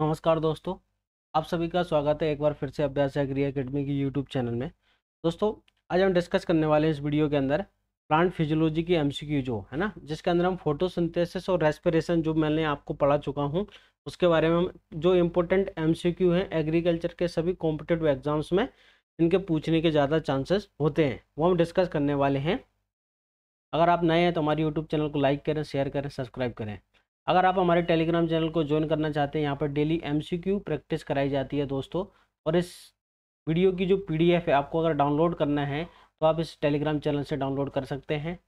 नमस्कार दोस्तों आप सभी का स्वागत है एक बार फिर से अभ्यास एग्री अकेडमी की यूट्यूब चैनल में दोस्तों आज हम डिस्कस करने वाले हैं इस वीडियो के अंदर प्लांट फिजियोलॉजी की एमसीक्यू जो है ना जिसके अंदर हम फोटोसिंथेसिस और रेस्पिरेशन जो मैंने आपको पढ़ा चुका हूँ उसके बारे में हम जो इम्पोर्टेंट एम हैं एग्रीकल्चर के सभी कॉम्पिटेटिव एग्जाम्स में इनके पूछने के ज़्यादा चांसेस होते हैं वो हम डिस्कस करने वाले हैं अगर आप नए हैं तो हमारे यूट्यूब चैनल को लाइक करें शेयर करें सब्सक्राइब करें अगर आप हमारे टेलीग्राम चैनल को ज्वाइन करना चाहते हैं यहाँ पर डेली एम प्रैक्टिस कराई जाती है दोस्तों और इस वीडियो की जो पी है आपको अगर डाउनलोड करना है तो आप इस टेलीग्राम चैनल से डाउनलोड कर सकते हैं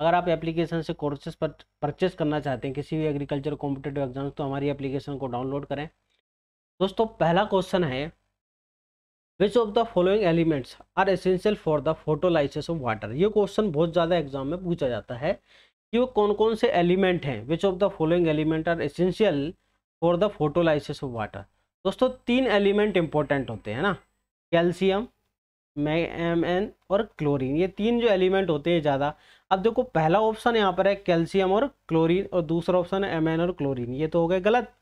अगर आप एप्लीकेशन से कोर्सेज पर परचेस करना चाहते हैं किसी भी एग्रीकल्चर कॉम्पिटेटिव एग्जाम तो हमारी एप्लीकेशन को डाउनलोड करें दोस्तों पहला क्वेश्चन है which of the following elements are essential for the photolysis of water ये क्वेश्चन बहुत ज़्यादा एग्जाम में पूछा जाता है कि वो कौन कौन से एलिमेंट हैं which of the following element are essential for the photolysis of water दोस्तों तीन एलिमेंट इंपॉर्टेंट होते हैं ना कैल्शियम एम एन और क्लोरीन ये तीन जो एलिमेंट होते हैं ज़्यादा अब देखो पहला ऑप्शन यहाँ पर है कैल्शियम और क्लोरीन और दूसरा ऑप्शन है एम एन और क्लोरीन ये तो हो गए गलत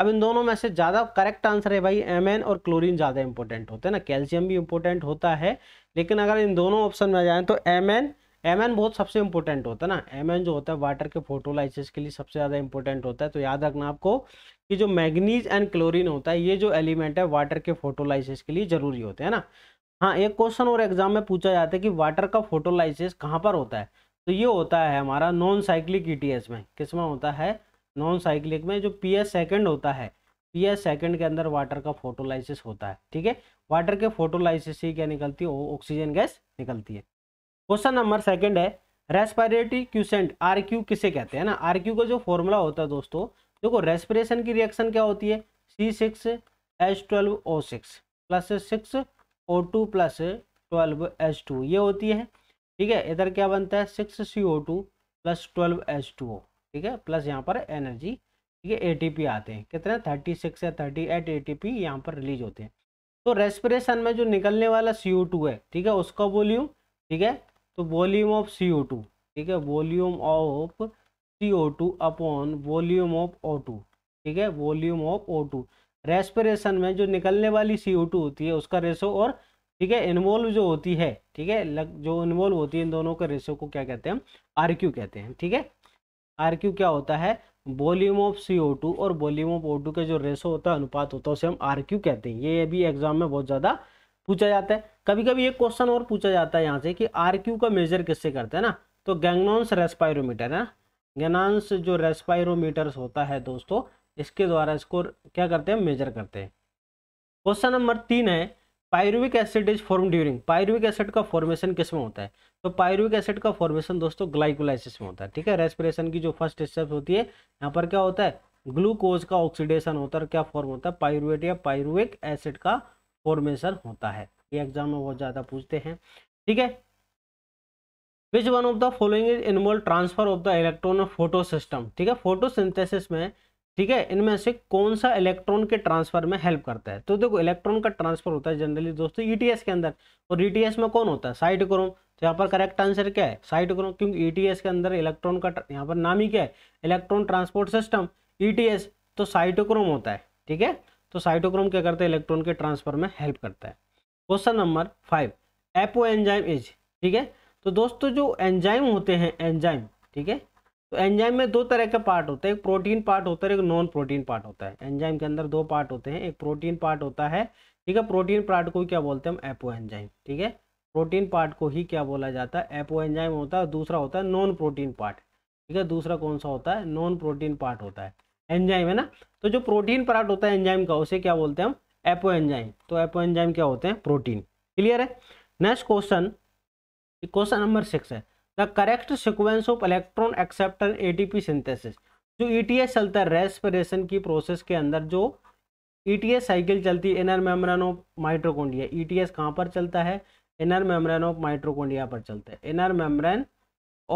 अब इन दोनों में से ज़्यादा करेक्ट आंसर है भाई एम एन और क्लोरीन ज़्यादा इंपॉर्टेंट होते हैं ना कैल्शियम भी इंपॉर्टेंट होता है लेकिन अगर इन दोनों ऑप्शन में जाएँ तो एम एन एम एन बहुत सबसे इंपॉर्टेंट होता है ना एम एन जो होता है वाटर के फोटोलाइसिस के लिए सबसे ज़्यादा इंपॉर्टेंट होता है तो याद रखना आपको कि जो मैग्नीज एंड क्लोरीन होता है ये जो एलिमेंट है वाटर के फोटोलाइसिस के लिए ज़रूरी होते हैं ना हाँ एक क्वेश्चन और एग्जाम में पूछा जाता है कि वाटर का फोटोलाइसिस कहाँ पर होता है तो ये होता है हमारा नॉन साइक्लिक ई में किस में होता है नॉन साइक्लिक में जो पी एस सेकेंड होता है पी एस सेकेंड के अंदर वाटर का फोटोलाइसिस होता है ठीक है वाटर के फोटोलाइसिस से क्या निकलती है ऑक्सीजन गैस निकलती है क्वेश्चन नंबर सेकंड है रेस्पिरेटरी क्यूसेंट आर क्यू किसे कहते हैं ना आर क्यू का जो फॉर्मूला होता है दोस्तों देखो रेस्पिरेशन की रिएक्शन क्या होती है C six H twelve O six plus six O two plus twelve H two ये होती है ठीक है इधर क्या बनता है six C O two plus twelve H two O ठीक है प्लस यहाँ पर एनर्जी ठीक है ए टी पी आते हैं कितने थर्टी सिक्स या thirty eight A T P यहाँ पर रिलीज होते हैं तो रेस्पिरेशन में जो निकलने वाला सी ओ टू है ठीक है उसका वॉल्यूम ठीक है तो volume of C O two ठीक है volume of C O two upon volume of O two ठीक है volume of O two respiration में जो निकलने वाली सी ओ टू होती है उसका रेशो और ठीक है इन्वॉल्व जो होती है ठीक है जो इन्वॉल्व होती है इन दोनों के रेशो को क्या कहते हैं आर क्यू कहते हैं ठीक है आर क्यू क्या होता है volume of C O two और वॉल्यूम ऑफ ओ टू का जो रेशो होता है अनुपात होता है उसे हम आर क्यू कहते हैं ये अभी एग्जाम में बहुत ज़्यादा पूछा जाता है कभी कभी एक क्वेश्चन और पूछा जाता है यहाँ से कि आर का मेजर किससे करते हैं ना तो गैंगनॉन्स रेस्पायरोमीटर है गैनान्स जो रेस्पायरोमीटर्स होता है दोस्तों इसके द्वारा इसको क्या करते हैं मेजर करते हैं क्वेश्चन नंबर तीन है pyruvic acid is form during pyruvic acid का फॉर्मेशन किस में होता है तो पायरुविक एसिड का फॉर्मेशन दोस्तों ग्लाइकोलाइसिस में होता है ठीक है रेस्पिरेशन की जो फर्स्ट स्टेप होती है यहाँ पर क्या होता है ग्लूकोज का ऑक्सीडेशन होता है क्या फॉर्म होता है पायरुवेट या पायरुविक एसिड का फॉर्मेशन होता है ये एग्जाम में बहुत ज़्यादा पूछते हैं ठीक है which one of the following is involve transfer of the electron photo system ठीक है फोटोसिंथेसिस में ठीक है इनमें से कौन सा इलेक्ट्रॉन के ट्रांसफर में हेल्प करता है तो देखो इलेक्ट्रॉन का ट्रांसफर होता है जनरली दोस्तों ईटीएस e के अंदर और ईटीएस e में कौन होता है साइट क्रोम तो यहाँ पर करेक्ट आंसर क्या है साइट क्रोम क्योंकि ईटीएस e के अंदर इलेक्ट्रॉन का यहाँ पर नाम ही क्या है इलेक्ट्रॉन ट्रांसपोर्ट सिस्टम ईटीएस तो साइटोक्रोम होता है ठीक है तो साइटोक्रोम क्या करता है इलेक्ट्रॉन के ट्रांसफर में हेल्प करता है question number five apoenzyme is ठीक है तो दोस्तों जो एंजाइम होते हैं एंजाइम ठीक है तो एंजाइम में दो तरह के पार्ट होते हैं एक प्रोटीन पार्ट होता है एक नॉन प्रोटीन पार्ट होता है एंजाइम के अंदर दो पार्ट होते हैं एक प्रोटीन पार्ट होता है ठीक है प्रोटीन पार्ट को क्या बोलते हैं हम एपो एंजाइम ठीक है प्रोटीन पार्ट को ही क्या बोला जाता है एपो एंजाइम होता है दूसरा होता है नॉन प्रोटीन पार्ट ठीक है दूसरा कौन सा होता है नॉन प्रोटीन पार्ट होता है एंजाइम है ना तो जो प्रोटीन पार्ट होता है एंजाइम का उसे क्या बोलते हैं हम एपो एंजाइम तो एपो एंजाइम क्या होते हैं प्रोटीन क्लियर है next question question number six है the correct sequence of electron acceptor ATP synthesis जो ईटीएस e चलता है रेस्पिरेशन की प्रोसेस के अंदर जो ईटीएस e साइकिल चलती है inner membrane of mitochondria E ETS कहाँ पर चलता है इनर मेम्ब्रेन ऑफ माइट्रोकोंडिया पर चलता है इनर मेम्ब्रेन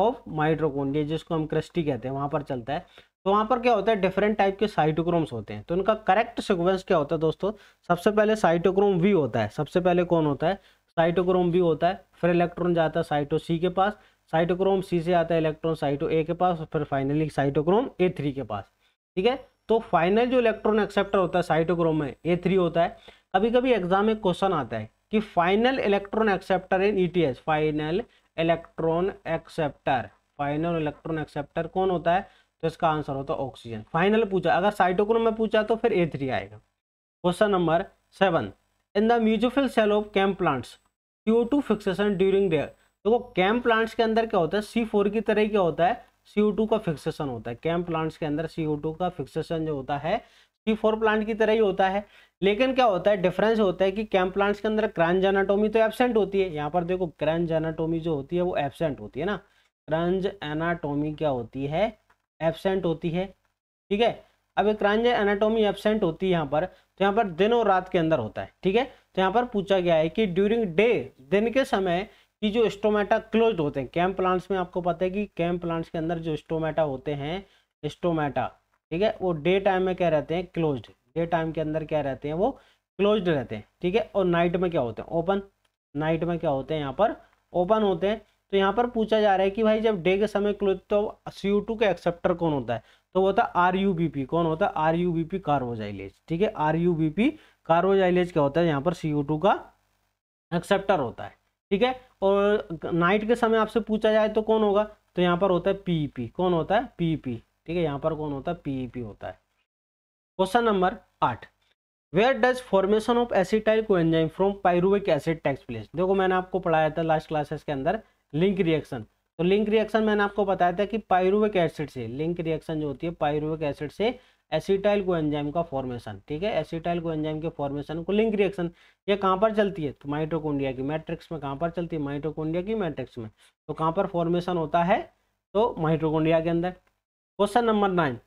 ऑफ माइट्रोकोंडिया जिसको हम क्रिस्टी कहते हैं वहाँ पर चलता है तो वहाँ पर क्या होता है डिफरेंट टाइप के साइटोक्रोम्स होते हैं तो उनका करेक्ट सिक्वेंस क्या होता है दोस्तों सबसे पहले साइटोक्रोम वी होता है सबसे पहले कौन होता है साइटोक्रोम वी होता है फिर इलेक्ट्रॉन जाता है साइटो सी के पास साइटोक्रोम सी से आता है इलेक्ट्रॉन साइटो ए के पास फिर फाइनली साइटोक्रोम ए थ्री के पास ठीक है तो फाइनल जो इलेक्ट्रॉन एक्सेप्टर होता है साइटोक्रोम में ए थ्री होता है कभी कभी एग्जाम में क्वेश्चन आता है कि final electron acceptor in E T S final electron acceptor final electron acceptor कौन होता है तो इसका आंसर होता है ऑक्सीजन फाइनल पूछा अगर साइटोक्रोम में पूछा तो फिर ए थ्री आएगा question number seven in the mesophyll cell of CAM plants CO two fixation during dare देखो कैम प्लांट्स के अंदर क्या होता है सी फोर की तरह क्या होता है सीओ टू का फिक्सेशन होता है कैम प्लांट्स के अंदर सीओ टू का फिक्सेशन जो होता है सी फोर प्लांट की तरह ही होता है लेकिन क्या होता है डिफरेंस होता है कि कैम प्लांट्स के अंदर क्रंज एनाटोमी तो एबसेंट होती है यहाँ पर देखो क्रंज एनाटोमी जो होती है वो एबसेंट होती है ना क्रंज एनाटोमी क्या होती है एबसेंट होती है ठीक है अब एक क्रांज एनाटोमी एबसेंट होती है यहाँ पर तो यहाँ पर दिन और रात के अंदर होता है ठीक है तो यहाँ पर पूछा गया है कि ड्यूरिंग डे दिन के समय कि जो स्टोमेटा क्लोज होते हैं कैम्प प्लांट्स में आपको पता है कि कैम्प प्लांट्स के अंदर जो स्टोमेटा होते हैं स्टोमेटा ठीक है वो डे टाइम में क्या रहते हैं क्लोज डे टाइम के अंदर क्या रहते हैं वो क्लोज रहते हैं ठीक है और नाइट में क्या होते हैं ओपन नाइट में क्या होते हैं यहाँ पर ओपन होते हैं तो यहाँ पर पूछा जा रहा है कि भाई जब डे के समय क्लोज तो सीओ टू का एक्सेप्टर कौन होता है तो वो होता है आर यू बी पी कौन होता है R U B P carboxylase ठीक है R U B P carboxylase क्या होता है यहाँ पर सीओ टू का एक्सेप्टर होता है ठीक है और नाइट के समय आपसे पूछा जाए तो कौन होगा तो यहाँ पर होता है पी पी e कौन होता है पी पी e ठीक है यहाँ पर कौन होता है पी पी e होता है क्वेश्चन नंबर आठ where does formation of acetyl coenzyme from pyruvic acid takes place देखो मैंने आपको पढ़ाया था लास्ट क्लासेस के अंदर लिंक रिएक्शन तो लिंक रिएक्शन मैंने आपको बताया था कि पायरुविक एसिड से लिंक रिएक्शन जो होती है पायरुविक एसिड से एसिटाइल को एंजाइम का फॉर्मेशन ठीक है एसिटाइल को एंजाइम के फॉर्मेशन को लिंक रिएक्शन ये कहाँ पर चलती है तो माइटोकोंडिया की मैट्रिक्स में कहाँ पर चलती है माइटोकोंडिया की मैट्रिक्स में तो कहाँ पर फॉर्मेशन होता है तो माइटोकोंडिया के अंदर question number nine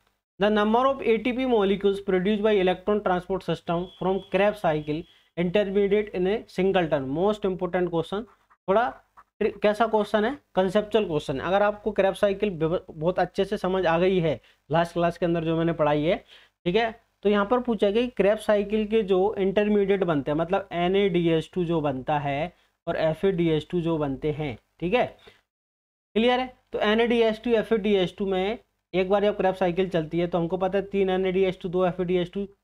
the number of ATP molecules produce by electron transport system from Krebs cycle intermediate in a single turn most important question थोड़ा कैसा क्वेश्चन है कंसेप्चुअल क्वेश्चन अगर आपको क्रैप साइकिल बहुत अच्छे से समझ आ गई है लास्ट क्लास के अंदर जो मैंने पढ़ाई है ठीक है तो यहाँ पर पूछा गया कि क्रैप साइकिल के जो इंटरमीडिएट बनते हैं मतलब एन जो बनता है और एफ जो बनते हैं ठीक है क्लियर है तो एन एफ में एक बार जब क्रैप साइकिल चलती है तो हमको पता है तीन एन दो एफ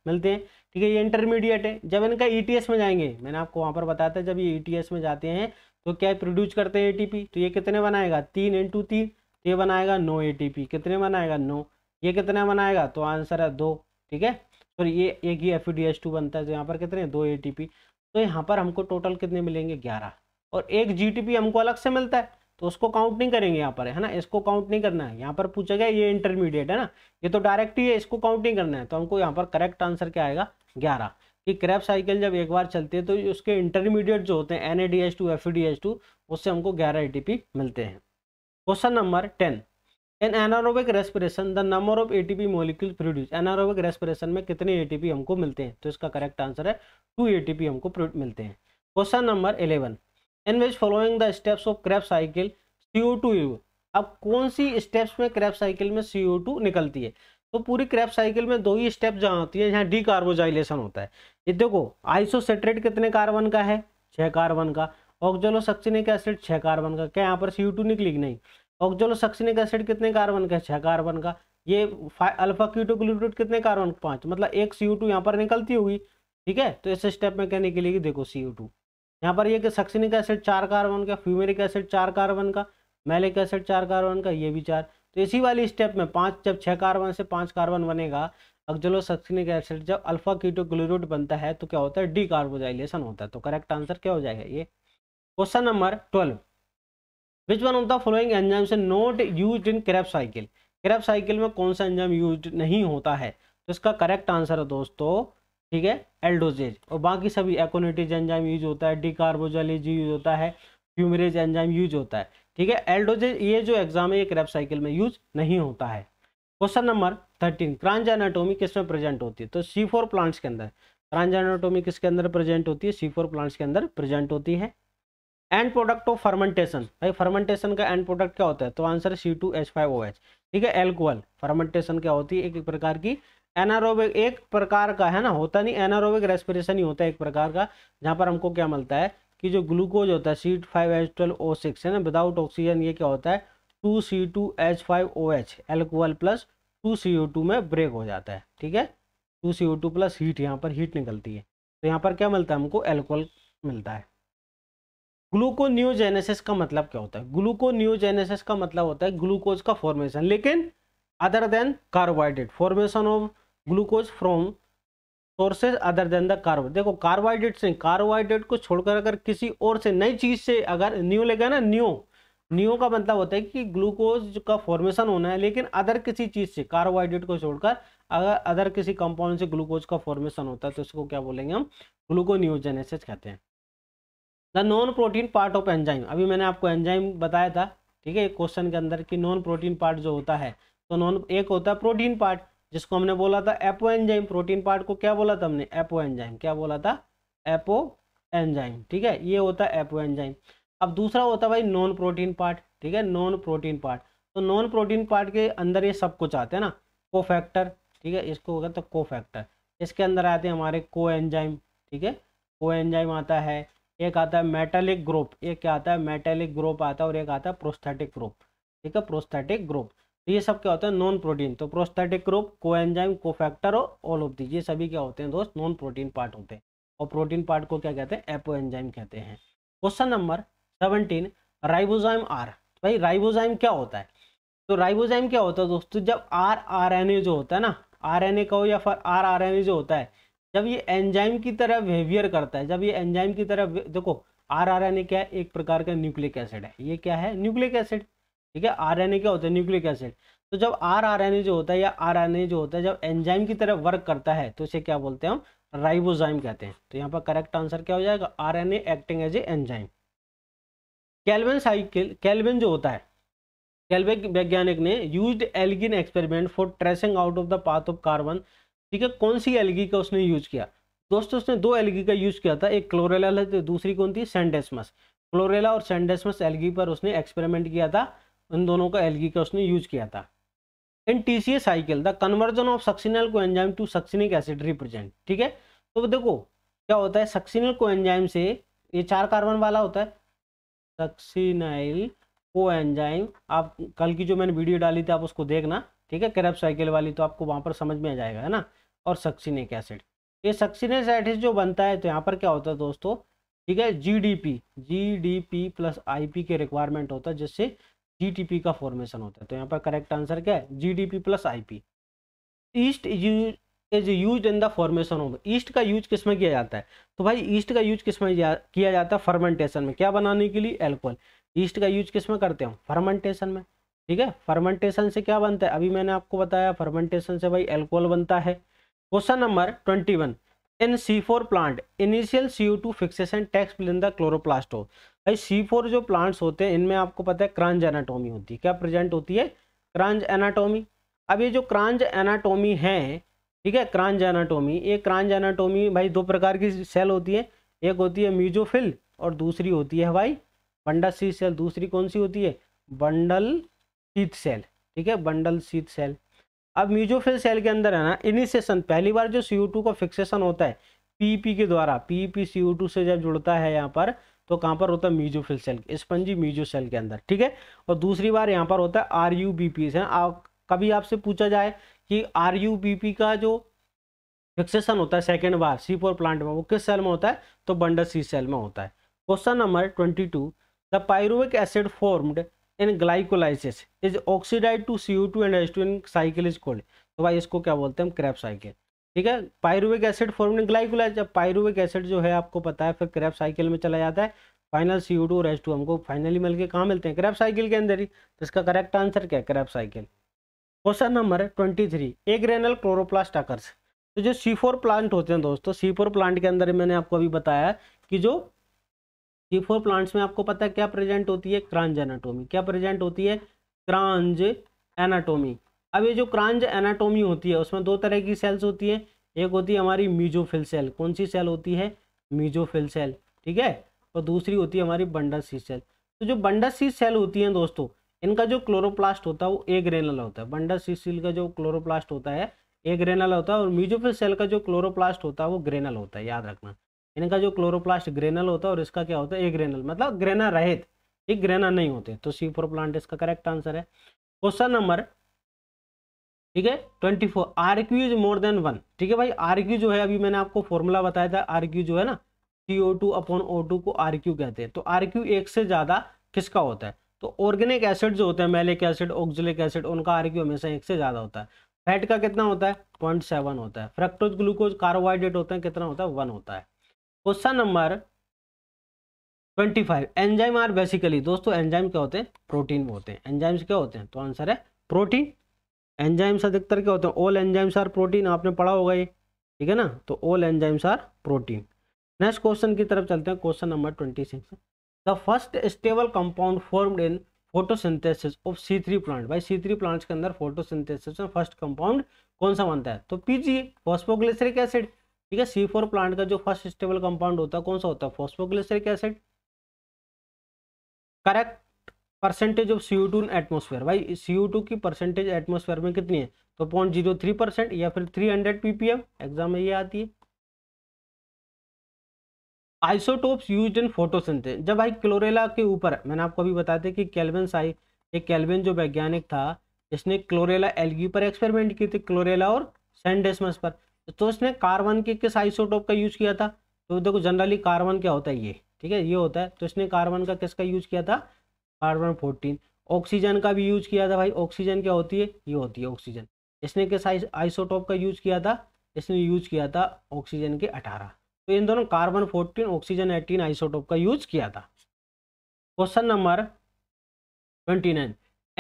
मिलते हैं ठीक है ये इंटरमीडिएट है जब इनका ई e में जाएंगे मैंने आपको वहाँ पर बताया था जब ये ई e में जाते हैं तो क्या प्रोड्यूस करते हैं एटीपी तो ये कितने बनाएगा तीन इंटू तीन तो ये बनाएगा नो एटीपी कितने बनाएगा नो ये कितने बनाएगा तो आंसर है दो ठीक है और ये एक ही एफ e बनता है तो यहाँ पर कितने दो ए तो यहाँ पर हमको टोटल कितने मिलेंगे ग्यारह और एक जी हमको अलग से मिलता है तो उसको काउंट नहीं करेंगे यहाँ पर है ना इसको काउंट नहीं करना है यहाँ पर पूछा गया ये इंटरमीडिएट है ना ये तो डायरेक्ट ही है इसको काउंट नहीं करना है तो हमको यहाँ पर करेक्ट आंसर क्या आएगा ग्यारह कि क्रैप साइकिल जब एक बार चलती है तो उसके इंटरमीडिएट जो होते हैं N A D H two F E D H two उससे हमको ग्यारह ए टी पी मिलते हैं question number ten in anaerobic respiration the number of A T P molecule produce anaerobic respiration में कितने ए टी पी हमको मिलते हैं तो इसका करेक्ट आंसर है टू ए टी पी हमको मिलते हैं question number eleven in which following the steps of Krebs cycle C O two अब कौन सी स्टेप्स में क्रैप साइकिल में सी ओ टू निकलती है तो पूरी क्रैप साइकिल में दो ही स्टेप जहाँ होती है जहाँ डी कार्बोजाइलेशन होता है ये देखो आइसोसेट्रेट कितने कार्बन का है छः कार्बन का ऑक्जोलो सक्सिनिक एसिड छः कार्बन का क्या यहाँ पर सी टू निकली नहीं ऑक्जोलो सक्सिनिक एसिड कितने कार्बन का है छः कार्बन का ये अल्फा क्यूटो कितने कार्बन पाँच मतलब एक सी टू यहाँ पर निकलती होगी ठीक है तो इस स्टेप में क्या निकलेगी देखो सी टू यहाँ पर ये सक्सिनिक एसिड चार कार्बन का फ्यूमेरिक एसिड चार कार्बन का मैलिक एसिड चार कार्बन का ये भी चार तो इसी वाली स्टेप में पाँच जब छः कार्बन से पाँच कार्बन बनेगा अक्जलो सक्सिनिक एसिड जब अल्फा कीटो ग्लूरोट बनता है तो क्या होता है डी कार्बोजाइलेशन होता है तो करेक्ट आंसर क्या हो जाएगा ये question number twelve which one of the following से not use in Krebs cycle Krebs cycle में कौन सा एंजाम यूज नहीं होता है तो इसका करेक्ट आंसर है दोस्तों ठीक है एल्डोजेज और बाकी सभी एकोनेटिज एंजाइम यूज होता है डी कार्बोजाइलेज यूज होता है ह्यूमरेज एंजाइम यूज होता है ठीक है एल्डोजेन ये जो एग्जाम है ये क्रैप साइकिल में यूज नहीं होता है question number thirteen Kranz anatomy किसमें प्रेजेंट होती है तो सी फोर प्लांट्स के अंदर क्रांज एनाटोमी किसके अंदर प्रेजेंट होती है सी फोर प्लांट्स के अंदर प्रेजेंट होती है एंड प्रोडक्ट ऑफ फर्मेंटेशन भाई फर्मेंटेशन का एंड प्रोडक्ट क्या होता है तो answer C two H five O H ठीक है एल्कोहल फर्मेंटेशन क्या होती है एक प्रकार की एनारोबिक एक प्रकार का है ना होता नहीं एनारोबिक रेस्पिरेशन ही होता है एक प्रकार का जहाँ पर हमको क्या मिलता है कि जो ग्लूकोज होता है C five H twelve O six है ना विदाउट ऑक्सीजन ये क्या होता है two C two H five O H alcohol plus two C O two में ब्रेक हो जाता है ठीक है two C O two plus heat यहाँ पर हीट निकलती है तो यहाँ पर क्या मिलता है हमको एल्कोहल मिलता है ग्लूकोनियोजेनेसिस का मतलब क्या होता है ग्लूकोनियोजेनेसिस का मतलब होता है ग्लूकोज का फॉर्मेशन लेकिन other than carbohydrate formation of glucose from sources other than the carbo देखो कार्बोहाइड्रेट से कार्बोहाइड्रेट को छोड़कर अगर किसी और से नई चीज से अगर न्यू लेगा ना न्यू न्यू का मतलब होता है कि ग्लूकोज का फॉर्मेशन होना है लेकिन अदर किसी चीज से कार्बोहाइड्रेट को छोड़कर अगर अदर किसी कंपाउंड से ग्लूकोज का फॉर्मेशन होता है तो इसको क्या बोलेंगे हम ग्लूकोनियोजेनेसिस कहते हैं the non protein part of enzyme अभी मैंने आपको एंजाइम बताया था ठीक है क्वेश्चन के अंदर कि नॉन प्रोटीन पार्ट जो होता है तो नॉन एक होता है प्रोटीन पार्ट जिसको हमने बोला था एपो एंजाइम प्रोटीन पार्ट को क्या बोला था हमने एपो एंजाइम क्या बोला था एपो एंजाइम ठीक है ये होता है एपो एंजाइम अब दूसरा होता है भाई नॉन प्रोटीन पार्ट ठीक है नॉन प्रोटीन पार्ट तो नॉन प्रोटीन पार्ट के अंदर ये सब कुछ आते हैं ना को फैक्टर ठीक है इसको कहते तो हैं को फैक्टर इसके अंदर आते हैं हमारे को एंजाइम ठीक है को एंजाइम आता है एक आता है मेटेलिक ग्रुप एक क्या आता है मेटेलिक ग्रुप आता है और एक आता है प्रोस्थेटिक ग्रुप ठीक है प्रोस्थेटिक ग्रुप तो ये सब क्या होता है नॉन प्रोटीन तो prosthetic group coenzyme cofactor all of these ये सभी क्या होते हैं दोस्त नॉन प्रोटीन पार्ट होते हैं और प्रोटीन पार्ट को क्या कहते हैं एपो एंजाइम कहते हैं question number seventeen ribozyme are भाई राइबोजाइम क्या होता है तो राइबोजाइम क्या होता है दोस्तों जब आर आर एन ए जो होता है ना आर एन ए का हो या फिर आर आर एन ए जो होता है जब ये एंजाइम की तरह बिहेवियर करता है जब ये एंजाइम की तरह देखो आर आर एन ए क्या है एक प्रकार का न्यूक्लिक एसिड है ये क्या है न्यूक्लिक एसिड ठीक है ए क्या होता है न्यूक्लिक एसिड तो जब आर आरएनए जो होता है या ए जो होता है जब एंजाइम की तरह वर्क करता है तो इसे क्या बोलते हैं हम राइबोजाइम कहते हैं तो यहाँ पर करेक्ट आंसर क्या हो जाएगा RNA acting as a enzyme Calvin cycle Calvin जो होता है कैलविन वैज्ञानिक ने use algin experiment for tracing out of the path of carbon ठीक है कौन सी एलगी का उसने यूज किया दोस्तों उसने दो एलगी का यूज किया था एक क्लोरेला दूसरी कौन थी सेंडेसमस क्लोरेला और सेंडेसमस एलगी पर उसने एक्सपेरिमेंट किया था इन दोनों का एलगी का उसने यूज किया था in T C A cycle the conversion of succinyl coenzyme to succinic acid represent ठीक है तो देखो क्या होता है सक्सिनल को एंजाइम से ये चार कार्बन वाला होता है सक्सिनाइल को एंजाइम आप कल की जो मैंने वीडियो डाली थी आप उसको देखना ठीक है कैरप साइकिल वाली तो आपको वहाँ पर समझ में आ जाएगा है ना और सक्सिनिक एसिड ये सक्सिनिक एटिस जो बनता है तो यहाँ पर क्या होता है दोस्तों ठीक है G D P G D P plus I P के रिक्वायरमेंट होता है जिससे जीडीपी का फॉर्मेशन होता है तो यहाँ पर करेक्ट आंसर क्या है GDP plus IP yeast is use in the formation of yeast का यूज किस में किया जाता है तो भाई ईस्ट का यूज किस में किया जाता है फर्मेंटेशन में क्या बनाने के लिए एल्कोहल ईस्ट का यूज किस में करते हैं फर्मेंटेशन में ठीक है फर्मेंटेशन से क्या बनता है अभी मैंने आपको बताया फर्मेंटेशन से भाई एल्कोहल बनता है question number twenty one in four plant initial C CO2 fixation takes in the chloroplast of भाई सी फोर जो प्लांट्स होते हैं इनमें आपको पता है क्रांज एनाटोमी होती है क्या प्रेजेंट होती है क्रांज एनाटोमी अब ये जो क्रांज एनाटोमी है ठीक है क्रांज एनाटोमी ये क्रांज एनाटोमी भाई दो प्रकार की सेल होती है एक होती है म्यूजोफिल और दूसरी होती है भाई बंडल सीथ सेल दूसरी कौन सी होती है बंडल सीथ सेल ठीक है बंडल सीथ सेल अब म्यूजोफिल सेल के अंदर है ना इनिशिएशन पहली बार जो सी का फिक्सेशन होता है पीपी e के द्वारा पीपी सी e से जब जुड़ता है यहाँ पर तो कहाँ पर होता है mesophyll cell spongy meso cell के अंदर ठीक है और दूसरी बार यहाँ पर होता है आर यू बी पी से कभी आपसे पूछा जाए कि आर यू बी पी का जो फिक्सेशन होता है सेकेंड बार सी फोर प्लांट में वो किस सेल में होता है तो बंडर सी सेल में होता है question number twenty two the pyruvic acid formed in glycolysis is oxidised to C two and in cycle is called तो भाई इसको क्या बोलते हैं हम क्रैप साइकिल ठीक है पायरुविक एसिड फॉर्म ग्लाइकोलाइज अब पायरुविक एसिड जो है आपको पता है फिर क्रैप साइकिल में चला जाता है फाइनल सी यू टू और एच टू हमको फाइनली मिल कहाँ मिलते हैं क्रैप साइकिल के अंदर ही तो इसका करेक्ट आंसर क्या है Krebs cycle question number twenty three agranal chloroplast occurs तो जो सी फोर प्लांट होते हैं दोस्तों सी फोर प्लांट के अंदर मैंने आपको अभी बताया कि जो फोर प्लांट्स में आपको पता है क्या प्रेजेंट होती है क्रांज एनाटोमी क्या प्रेजेंट होती है क्रांज एनाटोमी अब ये जो क्रांज एनाटोमी होती है उसमें दो तरह की सेल्स होती है एक होती है हमारी म्यूजोफिल सेल कौन सी सेल होती है म्यूजोफिल सेल ठीक है और दूसरी होती है हमारी बंडा सी सेल तो जो बंडा सी सेल होती है दोस्तों इनका जो क्लोरोप्लास्ट होता है वो ए ग्रेनल होता है बंडा सी सेल का जो क्लोरोप्लास्ट होता है ए ग्रेनल होता है और म्यूजोफिल सेल का जो क्लोरोप्लास्ट होता है वो ग्रेनल होता है याद रखना इनका जो क्लोरोप्लास्ट ग्रेनल होता है और इसका क्या होता है ए ग्रेनल मतलब ग्रेना रहित एक ग्रेना नहीं होते तो सी फोर प्लांट इसका करेक्ट आंसर है क्वेश्चन नंबर ठीक है twenty four R Q is more than one ठीक है भाई आर क्यू जो है अभी मैंने आपको फॉर्मूला बताया था आर क्यू जो है ना C O two upon O two को आर क्यू कहते हैं तो आर क्यू एक से ज़्यादा किसका होता है तो ऑर्गेनिक एसिड जो होते हैं मेलिक एसिड ऑक्जिलिक एसिड उनका आर क्यू हमेशा एक से ज़्यादा होता है फैट का कितना होता है पॉइंट सेवन होता है फ्रक्टोज ग्लूकोज कार्बोहाइड्रेट होता है कितना होता है वन होता है question number twenty five enzyme are basically दोस्तों एंजाइम क्या होते हैं प्रोटीन होते हैं एंजाइम्स क्या होते हैं तो आंसर है प्रोटीन एंजाइम्स अधिकतर क्या होते हैं ऑल एंजाइम्स आर प्रोटीन आपने पढ़ा होगा ये ठीक है ना तो all enzymes are protein next question की तरफ चलते हैं question number twenty six the first stable compound formed in photosynthesis of C three plant भाई सी थ्री प्लांट्स के अंदर फोटोसिंथेसिस में फर्स्ट कंपाउंड कौन सा बनता है तो पीजी फॉस्फोग्लिसरिक एसिड ठीक है सी फोर प्लांट का जो फर्स्ट स्टेबल कंपाउंड होता है कौन सा होता है phosphoglyceric acid correct percentage of C two in atmosphere भाई सी टू की परसेंटेज एटमोसफेयर में कितनी है तो पॉइंट जीरो थ्री परसेंट या फिर थ्री हंड्रेड पीपीएम एग्जाम में ये आती है आइसोटोप्स यूज इन फोटोसिंथेसिस जब भाई क्लोरेला के ऊपर मैंने आपको अभी बताया था कि कैलविन साई एक कैलविन जो वैज्ञानिक था इसने क्लोरेला एलगी पर एक्सपेरिमेंट किए थे क्लोरेला और सेंडेसमस पर तो इसने कार्बन के किस आइसोटोप का यूज किया था तो देखो जनरली कार्बन क्या होता है ये ठीक है ये होता है तो इसने कार्बन का किसका यूज किया था कार्बन फोर्टीन ऑक्सीजन का भी यूज किया था भाई ऑक्सीजन क्या होती है ये होती है ऑक्सीजन इसने किस आइसोटोप का यूज किया था इसने यूज किया था ऑक्सीजन के अठारह तो इन दोनों carbon fourteen oxygen eighteen isotope का यूज किया था question number twenty nine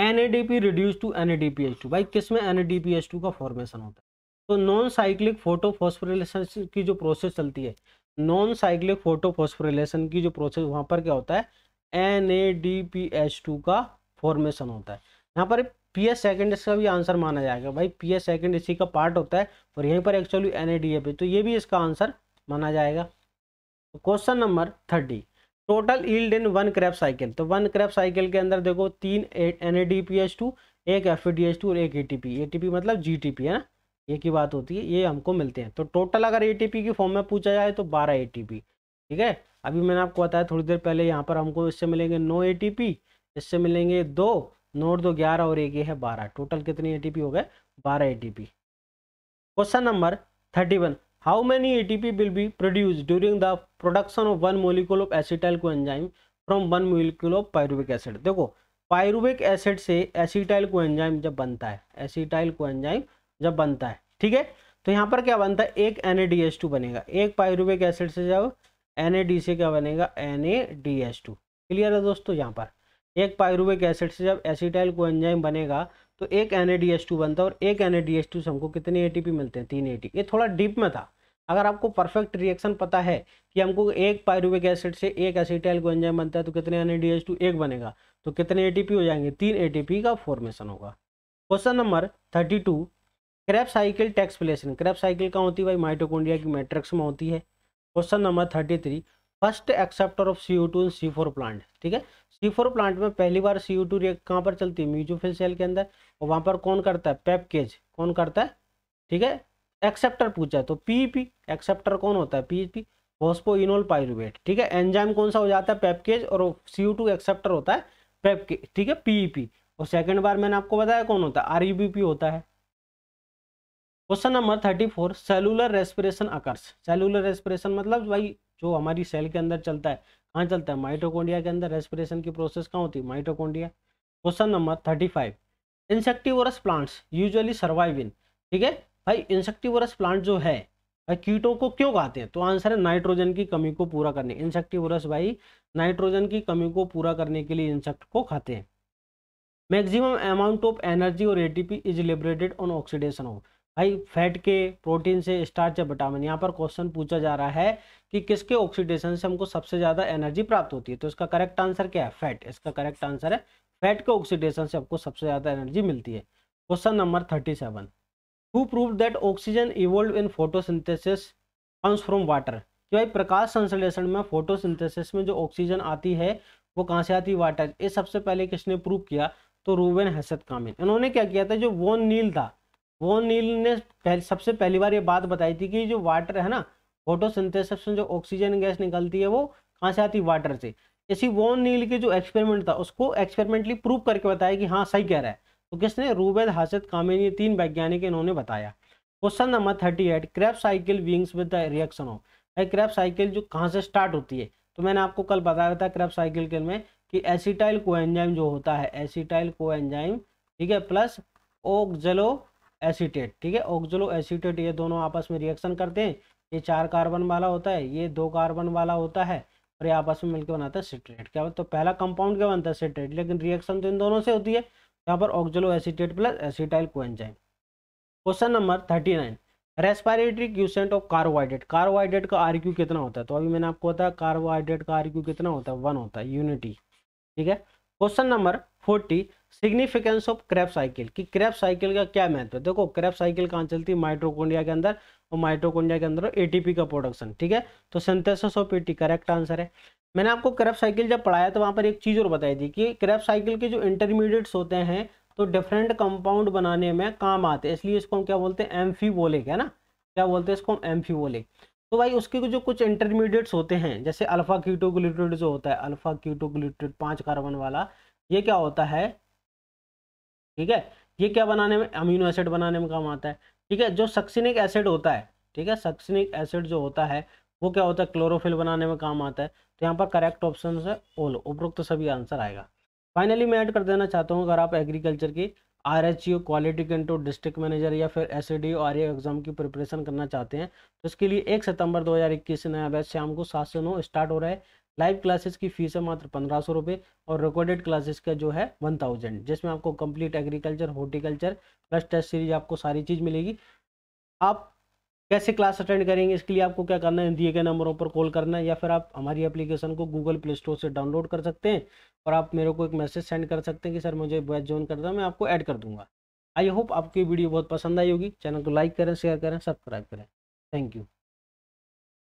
N A D P reduce to N A D P H two भाई किसमें N A D P H two का फॉर्मेशन होता है तो नॉन साइक्लिक फोटोफॉस्फोरिलेशन की जो प्रोसेस चलती है नॉन साइक्लिक फोटोफॉस्फोरिलेशन की जो प्रोसेस वहाँ पर क्या होता है N A D P H two का फॉर्मेशन होता है यहाँ पर पी एस सेकेंड इसका भी आंसर माना जाएगा भाई पी एस सेकेंड इसी का पार्ट होता है और यहीं पर actually N A D A तो ये भी इसका आंसर माना जाएगा question number thirty total yield in one Krebs cycle तो वन क्रैप साइकिल के अंदर देखो तीन N A D P H two एक एफ डी एच टू और एक A T P A T P मतलब जी टी पी है ना ये की बात होती है ये हमको मिलते हैं तो टोटल अगर ए की फॉर्म में पूछा जाए तो बारह ए ठीक है अभी मैंने आपको बताया थोड़ी देर पहले यहाँ पर हमको इससे मिलेंगे नौ ए इससे मिलेंगे दो नोट दो ग्यारह और एक ये है बारह टोटल कितने ए हो गए बारह A question number thirty one how many A will be produce during the production of one molecule of acetyl coenzyme from one molecule of pyruvic acid देखो पायरुबिक एसिड से एसिटाइल को एंजाइम जब बनता है acetyl coenzyme जब बनता है ठीक है तो यहाँ पर क्या बनता है एक एन बनेगा एक पायरुबिक एसिड से जब एन से क्या बनेगा एन क्लियर है दोस्तों यहाँ पर एक पायरुबिक एसिड से जब एसिटाइल को बनेगा तो एक एन बनता है और एक एन से हमको कितने ए मिलते हैं तीन ए ये थोड़ा डीप में था अगर आपको परफेक्ट रिएक्शन पता है कि हमको एक पायरुबिक एसिड से एक एसिटाइल को बनता है तो कितने एन एक बनेगा तो कितने ए हो जाएंगे तीन ए का फॉर्मेशन होगा question number thirty two Krebs cycle takes place Krebs cycle कहाँ होती है भाई माइटोकोडिया की मैट्रिक्स में होती है question number thirty three first acceptor of C you two in C four plant ठीक है सी फोर प्लांट में पहली बार सी यू टू रिएक्ट कहाँ पर चलती है म्यूजोफिल सेल के अंदर और वहाँ पर कौन करता है पेपकेज कौन करता है ठीक है एक्सेप्टर पूछा तो पी पी एक्सेप्टर कौन होता है पीपी इनोल पायरुबेट ठीक है एंजाइम कौन सा हो जाता है पेपकेज और सी यू टू एक्सेप्टर होता है पेपकेज ठीक है पी पी और सेकेंड बार मैंने आपको बताया कौन होता है आर e होता है question number thirty four cellular respiration occurs cellular respiration मतलब भाई जो हमारी सेल के अंदर चलता है कहाँ चलता है माइटोकोंडिया के अंदर रेस्पिरेशन की प्रोसेस कहाँ होती है mitochondria question number thirty five insectivorous plants usually survive in ठीक है भाई इंसेक्टिवरस प्लांट जो है भाई कीटों को क्यों खाते हैं तो आंसर है नाइट्रोजन की कमी को पूरा करने इंसेक्टिवरस भाई नाइट्रोजन की कमी को पूरा करने के लिए इंसेक्ट को खाते हैं मैक्सिमम अमाउंट ऑफ एनर्जी और ATP is liberated on oxidation of भाई फैट के प्रोटीन से स्टार्च या विटामिन यहाँ पर क्वेश्चन पूछा जा रहा है कि किसके ऑक्सीडेशन से हमको सबसे ज़्यादा एनर्जी प्राप्त होती है तो इसका करेक्ट आंसर क्या है फैट इसका करेक्ट आंसर है फैट के ऑक्सीडेशन से आपको सबसे ज़्यादा एनर्जी मिलती है question number thirty seven to prove that oxygen evolve in photosynthesis comes from water कि भाई प्रकाश संश्लेषण में फोटोसिंथेसिस में जो ऑक्सीजन आती है वो कहाँ से आती है वाटर ये सबसे पहले किसने प्रूव किया तो रूबेन हैसत कामिन इन्होंने क्या किया था जो वोन नील था वोन नील ने पहल, सबसे पहली बार ये बात बताई थी कि जो वाटर है ना फोटोसिंथेसिस में जो ऑक्सीजन गैस निकलती है वो कहाँ से आती वाटर से इसी वोन नील के जो एक्सपेरिमेंट था उसको एक्सपेरिमेंटली प्रूव करके बताया कि हाँ सही कह रहा है तो किसने रूबेद हासिद कामिनी तीन वैज्ञानिक इन्होंने बताया question number thirty eight Krebs cycle विंग्स विद द रिएक्शन ऑफ भाई क्रैप साइकिल जो कहाँ से स्टार्ट होती है तो मैंने आपको कल बताया था क्रैप साइकिल के में कि एसिटाइल को जो होता है एसिटाइल को ठीक है प्लस ओक्जेलो एसीटेट ठीक है ऑक्जलो एसीटेट ये दोनों आपस में रिएक्शन करते हैं ये चार कार्बन वाला होता है ये दो कार्बन वाला होता है और ये आपस में मिलकर बनाता है सिट्रेट क्या तो पहला कंपाउंड क्या बनता है सिट्रेट लेकिन रिएक्शन तो इन दोनों से होती है यहाँ पर oxaloacetate plus acetyl coenzyme question number thirty nine respiratory quotient of carbohydrate carbohydrate का आर क्यू कितना होता है तो अभी मैंने आपको बताया कार्बोहाइड्रेट का आर क्यू कितना होता है वन होता है यूनिटी ठीक है question number forty significance of Krebs cycle कि क्रैप साइकिल का क्या महत्व है देखो क्रैप साइकिल कहाँ चलती है माइट्रोकोंडिया के अंदर और माइट्रोकोंडिया के अंदर एटीपी का प्रोडक्शन ठीक है तो synthesis of ATP correct answer है मैंने आपको क्रैप साइकिल जब पढ़ाया तो वहाँ पर एक चीज़ और बताई थी कि क्रैप साइकिल के जो इंटरमीडिएट्स होते हैं तो डिफरेंट कंपाउंड बनाने में काम आते हैं इसलिए इसको हम क्या बोलते हैं बोले है ना क्या बोलते हैं इसको हम एम्फीबोलिक तो भाई उसके जो कुछ इंटरमीडिएट्स होते हैं जैसे अल्फा कीटोग्लिट्रेट जो होता है अल्फा कीटोग्लिट्रेट पाँच कार्बन वाला ये क्या होता है ठीक है ये क्या बनाने में अमीनो एसिड बनाने में काम आता है ठीक है जो सक्सिनिक एसिड होता है ठीक है सक्सिनिक एसिड जो होता है वो क्या होता है क्लोरोफिल बनाने में काम आता है तो यहाँ पर करेक्ट ऑप्शन है ओलो उपरोक्त तो सभी आंसर आएगा फाइनली मैं ऐड कर देना चाहता हूँ अगर आप एग्रीकल्चर की R H U quality control district manager या फिर एस डी और ए एग्जाम की प्रिपरेशन करना चाहते हैं तो इसके लिए एक सितंबर 2021 से नया बैच शाम को सात से नौ स्टार्ट हो रहा है लाइव क्लासेस की फीस है मात्र पंद्रह सौ रुपये और रिकॉर्डेड क्लासेस का जो है वन थाउजेंड जिसमें आपको complete agriculture horticulture plus test series आपको सारी चीज़ मिलेगी आप कैसे क्लास अटेंड करेंगे इसके लिए आपको क्या करना है दिए गए नंबरों पर कॉल करना है या फिर आप हमारी एप्लीकेशन को गूगल प्ले स्टोर से डाउनलोड कर सकते हैं और आप मेरे को एक मैसेज सेंड कर सकते हैं कि सर मुझे बैच ज्वाइन करना है मैं आपको ऐड कर दूँगा आई होप आपकी वीडियो बहुत पसंद आई होगी चैनल को लाइक करें शेयर करें सब्सक्राइब करें थैंक यू